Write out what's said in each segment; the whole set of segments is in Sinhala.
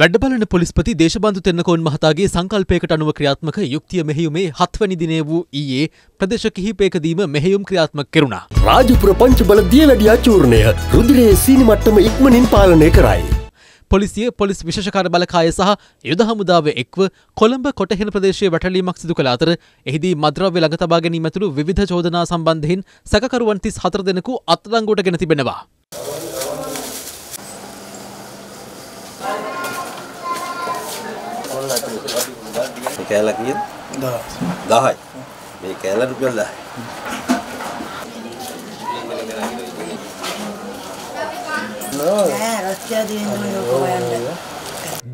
වැඩබලන පොලිස්පති දේශබන්ධු තෙන්නකෝන් මහතාගේ සංකල්පයකට අනුව ක්‍රියාත්මක යුක්තිය මෙහෙයුමේ හත්වැනි දිනය වූ ඊයේ ප්‍රදේශ කිහිපයකදීම මෙහෙයුම් ක්‍රියාත්මක කෙරුණා. රාජපුර පංචබල දියවැඩියා චූර්ණය රුධිරයේ සීනි මට්ටම ඉක්මනින් පාලනය කරයි. පොලිසිය පොලිස් විශෂකාර බලකාය සහ යුද හමුදාව එක්ව කොළඹ කොටහෙන ප්‍රදේශයේ වැටලීමක් සිදු කළ අතර එහිදී මද්‍රව්‍ය ළඟ තබා ගැනීම ඇතුළු විවිධ චෝදනා සම්බන්ධයෙන් සැකකරුවන් 34 දෙනෙකු අත්අඩංගුවට ගෙන තිබෙනවා. මේ කෑල්ල කීයද? 10. 10යි. මේ කෑල්ල රුපියල් 10යි.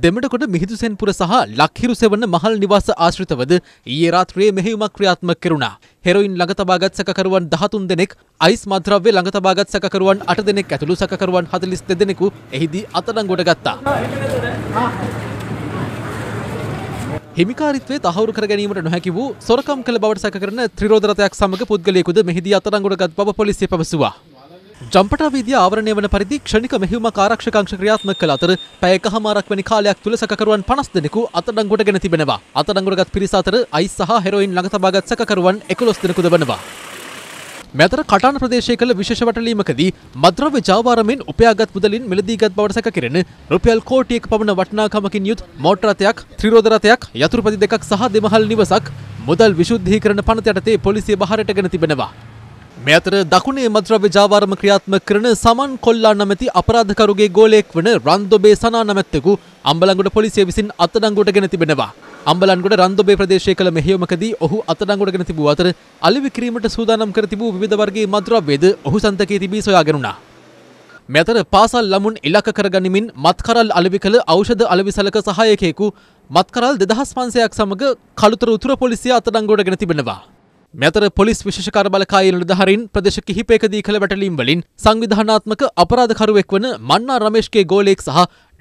දෙමටකොට මිහිදු සෙන්පුර සහ ලක්හිරු සෙවන මහල් නිවාස ආශ්‍රිතවද ඊයේ රාත්‍රියේ මෙහෙයුමක් ක්‍රියාත්මක කෙරුණා. හෙරොයින් ළඟ තබාගත් සැකකරුවන් 13 දෙනෙක්, අයිස් මද්‍රව්‍ය ළඟ තබාගත් සැකකරුවන් 8 දෙනෙක් ඇතුළු සැකකරුවන් 42 දෙනෙකු එහිදී අත්අඩංගුවට ගත්තා. හිමිකාරිත්වය තහවුරු කර ගැනීමට නොහැකි වූ සොරකම් කළ බවට සැක කරන ත්‍රිරෝදරතයක් සමග පුද්ගලයෙකුද මෙහිදී අත්අඩංගුවට ගත් බව පොලිසිය පැවසුවා. ජම්පටා විද්‍ය ආවරණය වන පරිදි ක්ෂණික මෙහිම කාරක්ෂකංශ ක්‍රියාත්මක කළ අතර පැය එකහමාරක් වැනි කාලයක් තුල සැකකරුවන් 50 දෙනෙකු අත්අඩංගුවට ගෙන තිබෙනවා. අත්අඩංගුවටගත් පිරිස අතර අයිස් සහ හෙරොයින් ළඟ තබාගත් සැකකරුවන් 11 දෙනෙකුද වනවා. මෙතර කටාන ප්‍රදේශය කළ විශේෂ වටලීමකදී මද්‍රව්‍ය ජාවාරමෙන් උපයාගත් මුදලින් මිලදීගත් බවට සැකකිරෙන රුපියල් කෝටියක පමණ වටිනාකමකින් යුත් මෝටර රථයක්, ත්‍රිරෝද රථයක්, යතුරුපති දෙකක් සහ දෙමහල් නිවසක් මුදල් විශුද්ධීකරණ පනත යටතේ පොලිසිය බහරටගෙන තිබෙනවා. මේ අතර දකුණේ මද්‍රව්‍ය ජාවාරම ක්‍රියාත්මක කරන සමන් කොල්ලා නැමැති අපරාධකරුගේ ගෝලයෙක් වන රන්දොබේ සනා නැමැත්තෙකු අම්බලන්ගොඩ පොලිසිය විසින් අත්අඩංගුවට ගෙන තිබෙනවා. අම්බලන්ගොඩ රන්දොබේ ප්‍රදේශය කළ මෙහෙයුමකදී ඔහු අත්අඩංගුවටගෙන තිබූ අතර අලි විකිරීමට සූදානම් කර තිබූ විවිධ වර්ගයේ මද්‍රව්‍යද ඔහු සන්තකයේ තිබී සොයාගෙනුණා. මෙතර පාසල් ළමුන් ඉලක්ක කරගනිමින් මත්කරල් අලෙවි කළ ඖෂධ අලෙවි සලක සහායකයෙකු මත්කරල් 2500ක් සමග කළුතර උතුර පොලිසිය අත්අඩංගුවටගෙන තිබෙනවා. මෙතර පොලිස් විශේෂ කාර්යබලකායේ නිලධාරීන් ප්‍රදේශ කිහිපයකදී කළ වැටලීම් වලින් සංවිධානාත්මක අපරාධකරුවෙක් වන මන්නා රමේෂ්ගේ ගෝලයෙක් සහ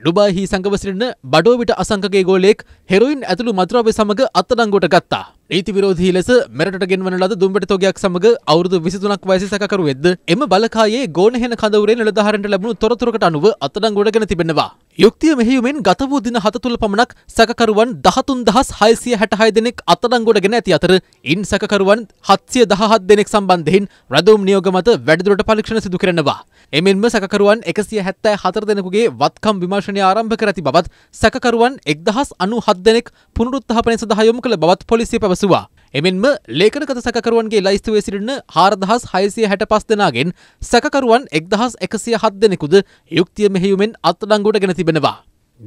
ඩුබායිහි සංගව සිටින බඩෝවිට අසංකගේ ගෝලයෙක් හෙරොයින් ඇතුළු මතුරාවේ සමග අත්අඩංගුවට ගත්තා. නීති විරෝධී ලෙස මෙරට ගෙන්වන ලද දුම්බට තොගයක් සමග අවුරුදු 23ක් වයසේ සැකකරුවෙක්ද එම බලකායේ ගෝනහෙන කඳවුරේ නිලධාරීන්ට ලැබුණු තොරතුරකට අනුව අත්අඩංගුවට ගෙන තිබෙනවා. යුක්තිය මෙහියුමෙන් ගත වූ දින හත තුළ පමණක් සැකකරුවන් දහතුන් දහස් හයසිය හැටහය දෙනෙක් අතරංගොඩ ගෙන ඇති අතර ඉන් සැකකරුවන් හත්සිය දහහත් දෙනෙක් සම්බන්ධයෙන් රැදුම් නියෝග මත වැඩදුරට පරීක්ෂණ සිදු කරනවා. එමෙන්ම සැකකරුවන් එකසිය හැත්තෑ හතර දෙනෙකුගේ වත්කම් විමර්ශනය ආරම්භ කර ඇති බවත් සැකකරුවන් එක්දහස් අනු හත් දෙනෙක් පුනරුත්ථාපනය සඳහා යොමු කළ බවත් පොලිසිය පැවසුවා. එමෙන්ම ලේඛන කත සැකකරුවන්ගේ ලයිස්තුවේ සිටින 4665 දෙනාගෙන් සැකකරුවන් 1107 දෙනෙකුද යුක්තිය මෙහෙයුමෙන් අත්අඩංගුවට ගෙන තිබෙනවා.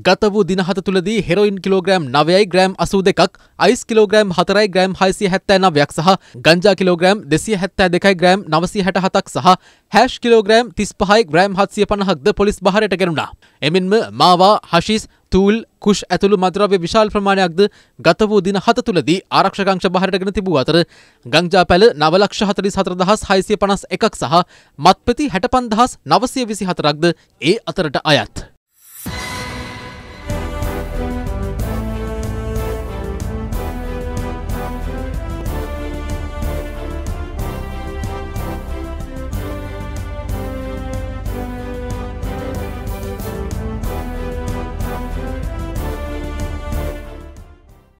ගත වූ දින හත තුලදී හෙරොයින් කිලෝග්‍රෑම් 9යි ග්‍රෑම් 82ක්, අයිස් කිලෝග්‍රෑම් 4යි ග්‍රෑම් 679ක් සහ ගංජා කිලෝග්‍රෑම් 272යි ග්‍රෑම් 967ක් සහ හැෂ් කිලෝග්‍රෑම් 35යි ග්‍රෑම් 750ක්ද පොලිස් බහරයට ගෙනුණා. එමෙන්ම මාවා, හෂිස්, තූල් කුෂ් ඇතුළු මද්‍රව්‍ය විශාල් ප්‍රමාණයක්ද ගත වූ දින හත තුළදී ආරක්ෂකංශ බහරටගෙන තිබූ අතර ගංජා පැල නවලක්ෂ හතලිස් හතර දහස් හයිසිය පනස් එකක් සහ මත්පති හැටපන්දහස් නවසය විසි හතරක්ද ඒ අතරට අයත්.